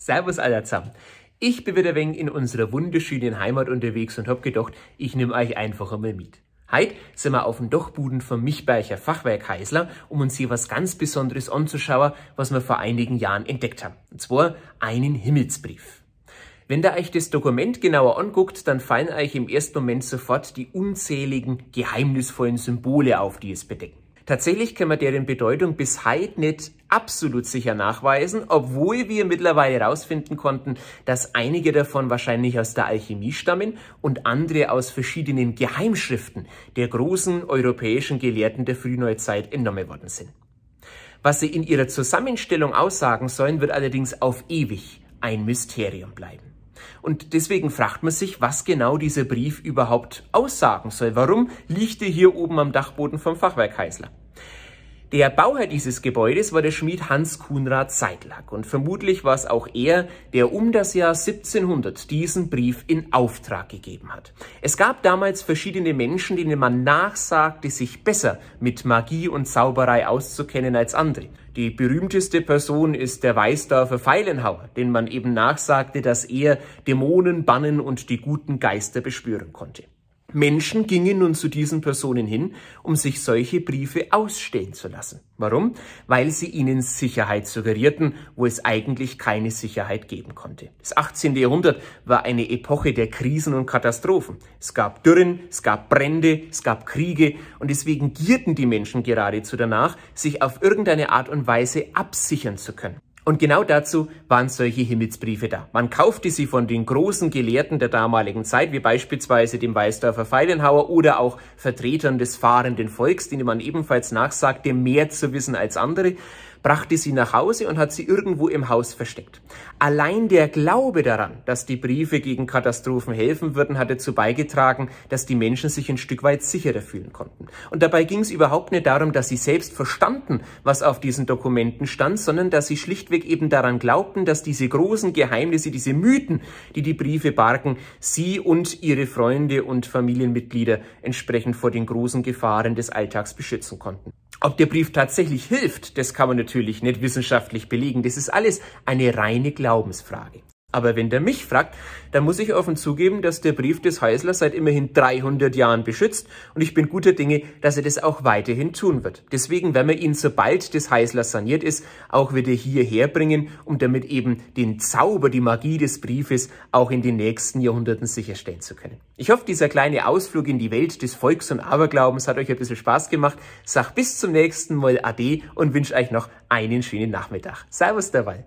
Servus aller zusammen. Ich bin wieder wegen in unserer wunderschönen Heimat unterwegs und hab gedacht, ich nehme euch einfach einmal mit. Heute sind wir auf dem Dachbuden vom Michbercher Fachwerk Heisler, um uns hier was ganz Besonderes anzuschauen, was wir vor einigen Jahren entdeckt haben. Und zwar einen Himmelsbrief. Wenn ihr euch das Dokument genauer anguckt, dann fallen euch im ersten Moment sofort die unzähligen, geheimnisvollen Symbole auf, die es bedecken. Tatsächlich können wir deren Bedeutung bis heute nicht absolut sicher nachweisen, obwohl wir mittlerweile herausfinden konnten, dass einige davon wahrscheinlich aus der Alchemie stammen und andere aus verschiedenen Geheimschriften der großen europäischen Gelehrten der Frühneuzeit entnommen worden sind. Was sie in ihrer Zusammenstellung aussagen sollen, wird allerdings auf ewig ein Mysterium bleiben. Und deswegen fragt man sich, was genau dieser Brief überhaupt aussagen soll. Warum liegt er hier oben am Dachboden vom Fachwerk Heißler? Der Bauherr dieses Gebäudes war der Schmied Hans Kunrad Seidlack und vermutlich war es auch er, der um das Jahr 1700 diesen Brief in Auftrag gegeben hat. Es gab damals verschiedene Menschen, denen man nachsagte, sich besser mit Magie und Zauberei auszukennen als andere. Die berühmteste Person ist der Weißdorfer Feilenhauer, den man eben nachsagte, dass er Dämonen bannen und die guten Geister beschwören konnte. Menschen gingen nun zu diesen Personen hin, um sich solche Briefe ausstellen zu lassen. Warum? Weil sie ihnen Sicherheit suggerierten, wo es eigentlich keine Sicherheit geben konnte. Das 18. Jahrhundert war eine Epoche der Krisen und Katastrophen. Es gab Dürren, es gab Brände, es gab Kriege und deswegen gierten die Menschen geradezu danach, sich auf irgendeine Art und Weise absichern zu können. Und genau dazu waren solche Himmelsbriefe da. Man kaufte sie von den großen Gelehrten der damaligen Zeit, wie beispielsweise dem Weißdorfer Feilenhauer oder auch Vertretern des fahrenden Volks, denen man ebenfalls nachsagte, mehr zu wissen als andere brachte sie nach Hause und hat sie irgendwo im Haus versteckt. Allein der Glaube daran, dass die Briefe gegen Katastrophen helfen würden, hat dazu beigetragen, dass die Menschen sich ein Stück weit sicherer fühlen konnten. Und dabei ging es überhaupt nicht darum, dass sie selbst verstanden, was auf diesen Dokumenten stand, sondern dass sie schlichtweg eben daran glaubten, dass diese großen Geheimnisse, diese Mythen, die die Briefe bargen, sie und ihre Freunde und Familienmitglieder entsprechend vor den großen Gefahren des Alltags beschützen konnten. Ob der Brief tatsächlich hilft, das kann man natürlich nicht wissenschaftlich belegen. Das ist alles eine reine Glaubensfrage. Aber wenn der mich fragt, dann muss ich offen zugeben, dass der Brief des Heisler seit immerhin 300 Jahren beschützt und ich bin guter Dinge, dass er das auch weiterhin tun wird. Deswegen werden wir ihn, sobald des Heisler saniert ist, auch wieder hierher bringen, um damit eben den Zauber, die Magie des Briefes auch in den nächsten Jahrhunderten sicherstellen zu können. Ich hoffe, dieser kleine Ausflug in die Welt des Volks und Aberglaubens hat euch ein bisschen Spaß gemacht. Sag bis zum nächsten Mal Ade und wünsche euch noch einen schönen Nachmittag. Servus derweil.